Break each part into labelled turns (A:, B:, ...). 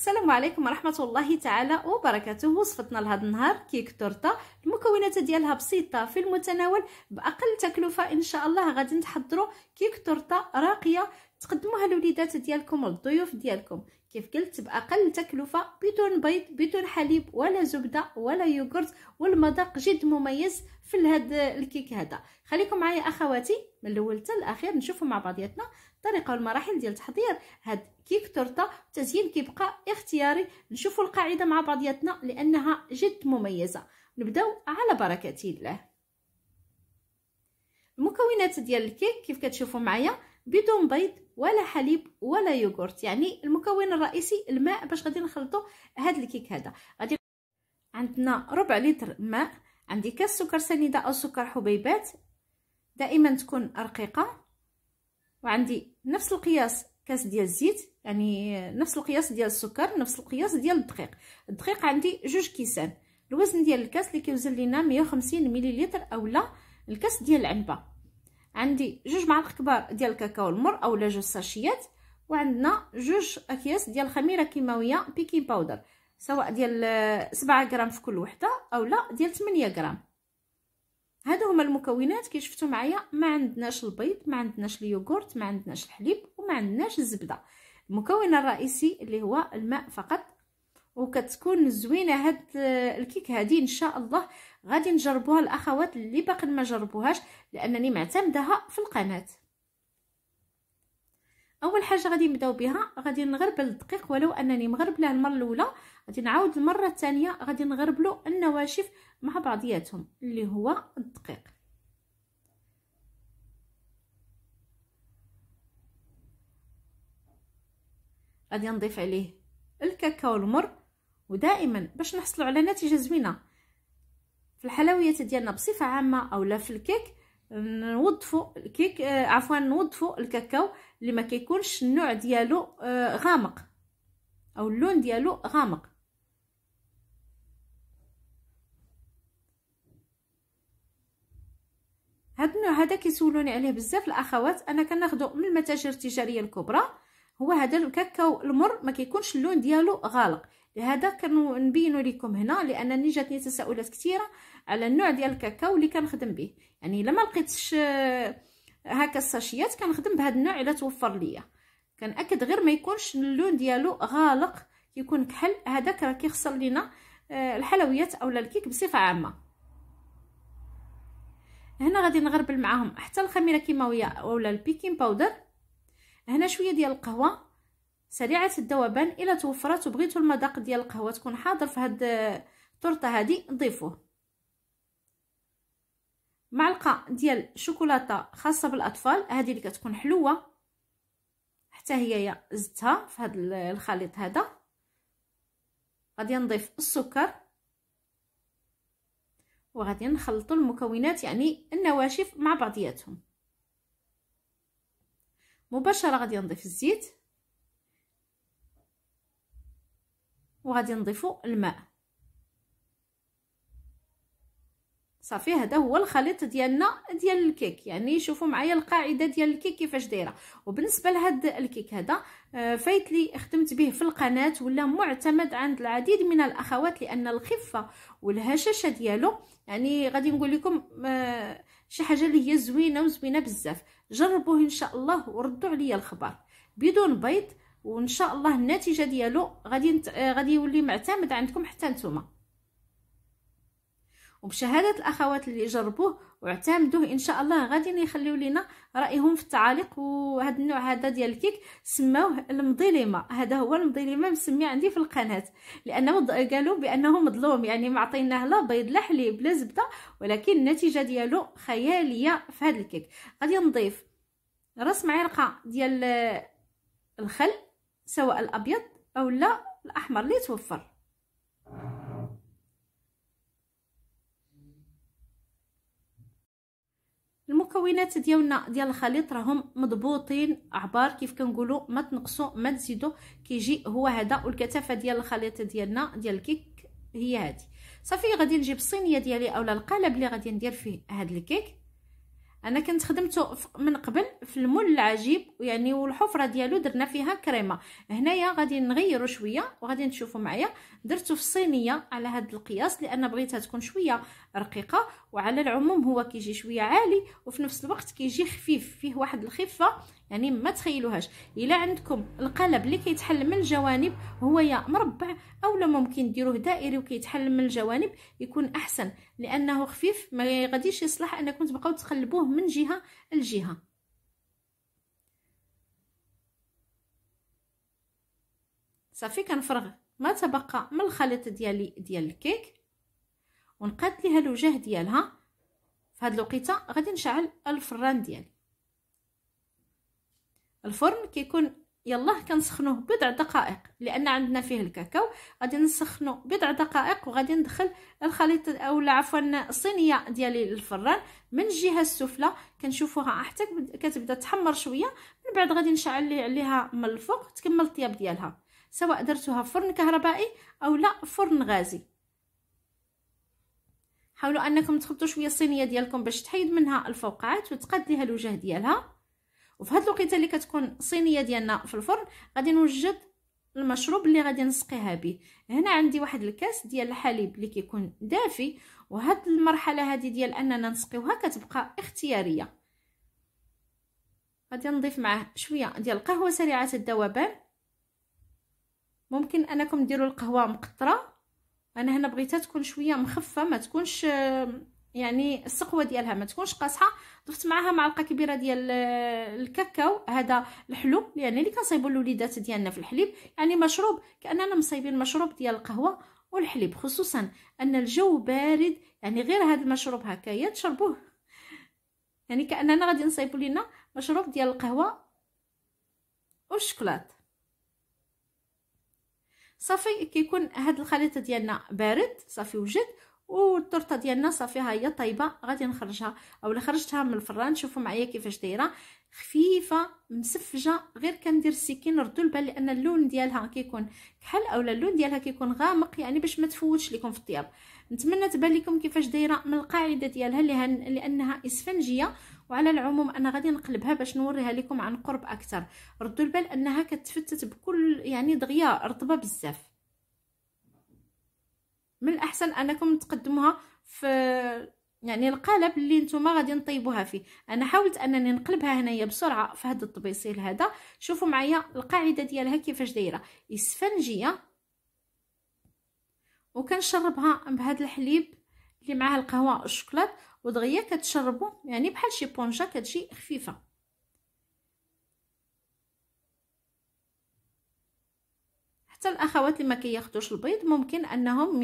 A: السلام عليكم ورحمه الله تعالى وبركاته وصفتنا لهذا النهار كيك تورته المكونات ديالها بسيطه في المتناول باقل تكلفه ان شاء الله غادي نحضروا كيك تورته راقيه تقدموها للوليدات ديالكم والضيوف ديالكم كيف قلت باقل تكلفه بدون بيض بدون حليب ولا زبده ولا يوغورت والمذاق جد مميز في هذا الكيك هذا خليكم معايا اخواتي من الاول حتى الاخير نشوفوا مع بعضياتنا الطريقه والمراحل ديال تحضير هاد كيك تورته التزيين كيبقى اختياري نشوفوا القاعده مع بعضياتنا لانها جد مميزه نبداو على بركه الله المكونات ديال الكيك كيف كتشوفوا معايا بدون بيض ولا حليب ولا يوغورت يعني المكون الرئيسي الماء باش غادي نخلطو هاد الكيك هذا غادي عندنا ربع لتر ماء عندي كاس سكر سنيده او سكر حبيبات دائما تكون رقيقه وعندي نفس القياس كاس ديال الزيت يعني نفس القياس ديال السكر نفس القياس ديال الدقيق الدقيق عندي جوج كيسان الوزن ديال الكاس اللي كيوزن لينا 150 ملل اولا الكاس ديال العنبه عندي جوج معالق كبار ديال الكاكاو المر اولا جوج ساشيات وعندنا جوج اكياس ديال الخميره كيماويه بيكين باودر سواء ديال 7 آه، غرام في كل وحده اولا ديال 8 غرام هادو هما المكونات كي شفتوا معايا ما عندناش البيض ما عندناش اليوغورت ما عندناش الحليب وما عندناش الزبده المكون الرئيسي اللي هو الماء فقط وكتكون زوينه هاد الكيك هادي ان شاء الله غادي نجربوها الاخوات اللي باقي ما جربوهاش لانني معتمداها في القناه اول حاجه غادي نبداو بها غادي نغربل الدقيق ولو انني مغربلاه المره الاولى غادي نعاود المره الثانيه غادي نغربلو النواشف مع بعضياتهم اللي هو الدقيق غادي نضيف عليه الكاكاو المر ودائما باش نحصلوا على نتيجه زوينه في الحلويات ديالنا بصفه عامه اولا في الكيك نوظفوا الكيك آه عفوا نوظفوا الكاكاو اللي ما كيكونش النوع ديالو آه غامق او اللون ديالو غامق هاد النوع هذا كيسولوني عليه بزاف الاخوات انا كناخذو من المتاجر التجاريه الكبرى هو هذا الكاكاو المر ما كيكونش اللون ديالو غالق لهذا كنبينو لكم هنا لانني جاتني تساؤلات كثيره على النوع ديال الكاكاو اللي كنخدم به يعني لما لقيتش آه، هكا الساشيات كنخدم بهذا النوع الا توفر ليا كنأكد غير ما يكونش اللون ديالو غالق يكون كحل هذاك راه كيخسر لينا آه، الحلويات اولا الكيك بصفه عامه هنا غادي نغربل معاهم حتى الخميره كيماويه اولا البيكين باودر هنا شويه ديال القهوه سريعه الذوبان الا توفرات وبغيتو المذاق ديال القهوه تكون حاضر في هاد التورته هادي ضيفوه معلقه ديال شوكولاته خاصه بالاطفال هذه اللي كتكون حلوه حتى هي زدتها في هذا الخليط هذا غادي نضيف السكر وغادي نخلطوا المكونات يعني النواشف مع بعضياتهم مباشره غادي نضيف الزيت وغادي نضيفو الماء صافي هذا هو الخليط ديالنا ديال الكيك يعني شوفوا معايا القاعده ديال الكيك كيفاش دايره وبالنسبه لهاد الكيك هذا آه، فايت لي خدمت به في القناه ولا معتمد عند العديد من الاخوات لان الخفه والهشاشه ديالو يعني غادي نقول لكم آه، شي حاجه اللي هي زوينه وزوينه بزاف جربوه ان شاء الله وردوا عليا الخبر بدون بيض وان شاء الله النتيجه ديالو غادي نت... آه، غادي يولي معتمد عندكم حتى نتوما وبشهاده الاخوات اللي جربوه واعتمدوه ان شاء الله غادي يخليو لينا رايهم في التعاليق وهذا النوع هذا ديال الكيك سماوه المضيليمه هذا هو المضيليمه مسمي عندي في القناه لانه قالوا بانه مظلوم يعني ما عطيناه لا بيض لا حليب لا زبده ولكن النتيجه ديالو خياليه في هذا الكيك غادي نضيف راس معلقه ديال آه، الخل سواء الابيض او لا الاحمر اللي توفر المكونات ديالنا ديال الخليط راهم مضبوطين عبار كيف كنقولوا ما تنقصوا ما تزيدوا كيجي هو هذا والكثافه ديال الخليط ديالنا ديال الكيك هي هذه صافي غادي نجيب الصينيه ديالي اولا القالب اللي غادي ندير فيه هذا الكيك انا كنت خدمته من قبل في المول العجيب يعني والحفره ديالو درنا فيها كريمه هنايا غادي نغيرو شويه وغادي نشوفوا معايا درتو في الصينيه على هذا القياس لان بغيتها تكون شويه رقيقه وعلى العموم هو كيجي شويه عالي وفي نفس الوقت كيجي خفيف فيه واحد الخفه يعني ما تخيلوهاش الا عندكم القلب اللي كيتحل من الجوانب هو يا مربع اولا ممكن ديروه دائري وكيتحل من الجوانب يكون احسن لانه خفيف ما غاديش يصلح انكم تبقاو تقلبوه من جهه لجهه صافي كنفرغ ما تبقى من الخليط ديالي ديال الكيك ونقاد ليها الوجه ديالها في هاد الوقيته غادي نشعل الفران ديالي الفرن كيكون يلاه كنسخنوه بضع دقائق لان عندنا فيه الكاكاو غادي نسخنو بضع دقائق وغادي ندخل الخليط او عفوا الصينيه ديالي للفران من الجهه السفلى كنشوفوها حتى كتبدا تحمر شويه من بعد غادي نشعل عليها من الفوق تكمل الطياب ديالها سواء درتوها فرن كهربائي او لا فرن غازي حاولوا انكم تخبطوا شويه الصينيه ديالكم باش تحيد منها الفوقعات وتقاد ليها الوجه ديالها وفي هاد الوقيته اللي كتكون الصينيه ديالنا في الفرن غادي نوجد المشروب اللي غادي نسقيها به هنا عندي واحد الكاس ديال الحليب اللي كيكون دافي وهاد المرحله هذه ديال اننا نسقيوها كتبقى اختياريه غادي نضيف معاه شويه ديال القهوه سريعه الذوبان ممكن انكم ديروا القهوه مقطره انا هنا بغيتها تكون شويه مخفه ما تكونش يعني السقوه ديالها ما تكونش قاصحه ضفت معها معلقه كبيره ديال الكاكاو هذا الحلو يعني اللي كنصايبوا الوليدات ديالنا في الحليب يعني مشروب كاننا مصايبين مشروب ديال القهوه والحليب خصوصا ان الجو بارد يعني غير هذا المشروب هكايا تشربوه يعني كاننا غادي نصايبوا لينا مشروب ديال القهوه والشوكولاط صافي كيكون هاد الخليط ديالنا بارد صافي وجد والتورته ديالنا صافي ها هي طايبه غادي نخرجها اولا خرجتها من الفران شوفوا معايا كيفاش دايره خفيفه مسفجه غير كندير السكين ردو البال لان اللون ديالها كيكون كحل اولا اللون ديالها كيكون غامق يعني باش ما تفوتش لكم في الطياب نتمنى تبان لكم كيفاش دايره من القاعده ديالها لانها اسفنجيه وعلى العموم انا غادي نقلبها باش نوريها لكم عن قرب اكثر ردوا البال انها كتفتت بكل يعني دغيا رطبه بزاف من الاحسن انكم تقدموها في يعني القالب اللي نتوما غادي نطيبوها فيه انا حاولت انني نقلبها هنايا بسرعه في هذا الطبيصيل هذا شوفوا معايا القاعده ديالها كيفاش دايره اسفنجيه وكنشربها بهذا الحليب اللي معاه القهوه والشوكولات ودغيا كتشربو يعني بحال شي بونجا كتجي خفيفه حتى الاخوات اللي ما كياخذوش البيض ممكن انهم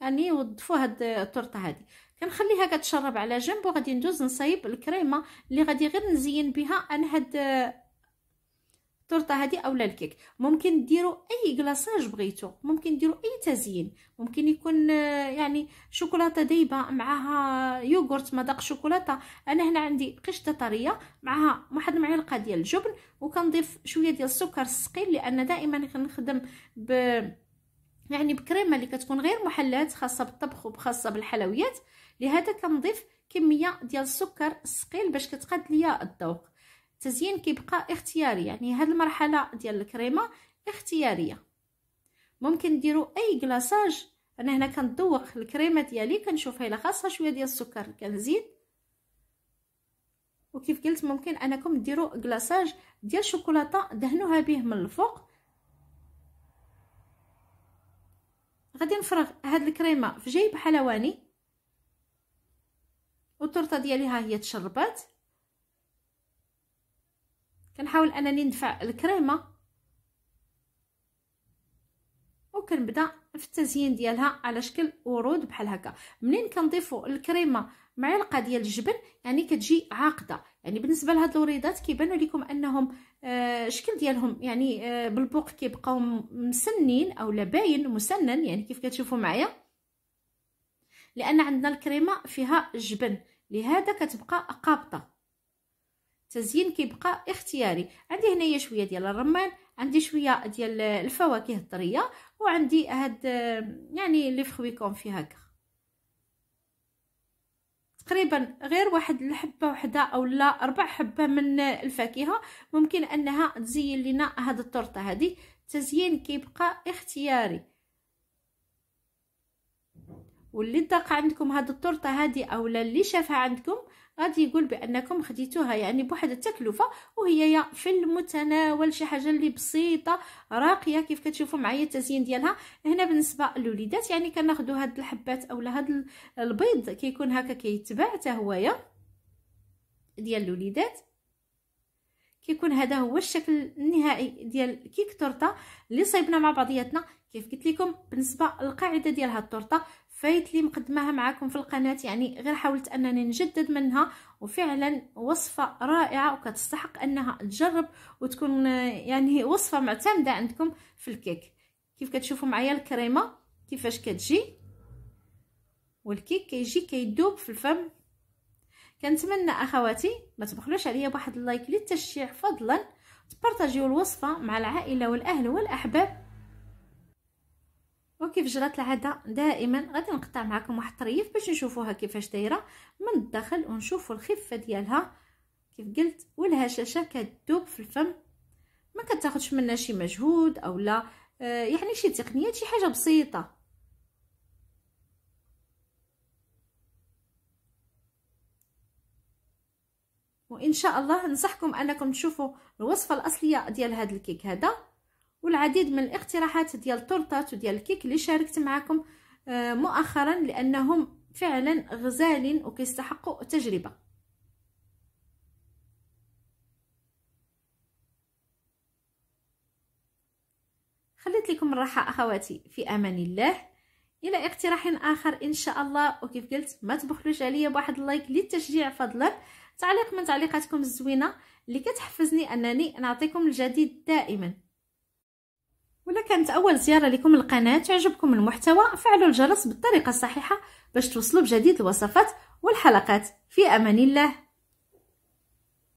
A: يعني يوظفوا هاد التورته هادي كنخليها كتشرب على جنب وغادي ندوز نصايب الكريمه اللي غادي غير نزين بها انا هاد التورته هذه اولا الكيك ممكن ديروا اي كلاصاج بغيتو ممكن ديروا اي تزيين ممكن يكون آه، يعني شوكولاته دايبه معها يوغورت مذاق شوكولاته انا هنا عندي قشطه طريه معها واحد معلقه ديال الجبن وكنضيف شويه ديال السكر الثقيل لان دائما كنخدم ب يعني بكريمه اللي كتكون غير محلات خاصه بالطبخ وخاصه بالحلويات لهذا كنضيف كميه ديال السكر الثقيل باش كتقاد ليا الذوق التزيين كيبقى اختياري يعني هاد المرحله ديال الكريمه اختياريه ممكن ديروا اي كلاصاج انا هنا كنذوق الكريمه ديالي كنشوفها الا خاصها شويه ديال السكر كنزيد وكيف قلت ممكن انكم ديروا كلاصاج ديال الشوكولاته دهنوها به من الفوق غادي نفرغ هاد الكريمه في جيب حلواني والتورته ديالي ها هي تشربات كنحاول انني ندفع الكريمه وكنبدا في التزيين ديالها على شكل ورود بحال هكا منين كنضيفوا الكريمه معلقه ديال الجبن يعني كتجي عاقده يعني بالنسبه لهاد الوريدات كيبانوا لكم انهم آه ديالهم يعني آه بالبوق كيبقاو مسنين او باين مسنن يعني كيف كتشوفوا معايا لان عندنا الكريمه فيها جبن لهذا كتبقى قابطه التزيين كيبقى اختياري عندي هنايا شويه ديال الرمان عندي شويه ديال الفواكه الطريه وعندي هاد يعني لي فروي كونفي هكا تقريبا غير واحد الحبه وحده او لا اربع حبه من الفاكهه ممكن انها تزين لنا هاد التورته هذه التزيين كيبقى اختياري واللي دق عندكم هاد التورته هذه اولا اللي شافها عندكم غادي يقول بانكم خديتوها يعني بواحد التكلفه وهي في المتناول شي حاجه اللي بسيطه راقيه كيف كتشوفوا معايا التزيين ديالها هنا بالنسبه للوليدات يعني كناخذوا هاد الحبات اولا هاد البيض كيكون هكا كيتباع حتى هويا ديال الوليدات كيكون هذا هو الشكل النهائي ديال كيك تورته اللي صايبنا مع بعضياتنا كيف قلت لكم بالنسبه للقاعده ديال هاد التورته فايت لي مقدماها معكم في القناه يعني غير حاولت انني نجدد منها وفعلا وصفه رائعه وكتستحق انها تجرب وتكون يعني وصفه معتمده عندكم في الكيك كيف كتشوفوا معايا الكريمه كيفاش كتجي والكيك كيجي كيدوب في الفم كنتمنى اخواتي ما تبخلوش عليا بواحد اللايك للتشجيع فضلا تبارطاجيو الوصفه مع العائله والاهل والاحباب كيف جرات العاده دائما غادي نقطع معكم واحد الطريف باش نشوفوها كيفاش دايره من الداخل ونشوفوا الخفه ديالها كيف قلت والهشاشه كتذوب في الفم ما كتاخذش منا شي مجهود اولا آه يعني شي تقنيات شي حاجه بسيطه وان شاء الله ننصحكم انكم تشوفوا الوصفه الاصليه ديال هذا الكيك هذا والعديد من الاقتراحات ديال التورتات وديال الكيك اللي شاركت معكم آه، مؤخرا لانهم فعلا غزال وكيستحقوا التجربه خليت لكم الراحه اخواتي في امان الله الى اقتراح اخر ان شاء الله وكيف قلت ما تبخلوش عليا بواحد اللايك للتشجيع فضلا تعليق من تعليقاتكم الزوينه اللي كتحفزني انني نعطيكم الجديد دائما إلا كانت أول زيارة لكم القناة يعجبكم المحتوى فعلوا الجرس بالطريقة الصحيحة باش توصلوا بجديد الوصفات والحلقات في أمان الله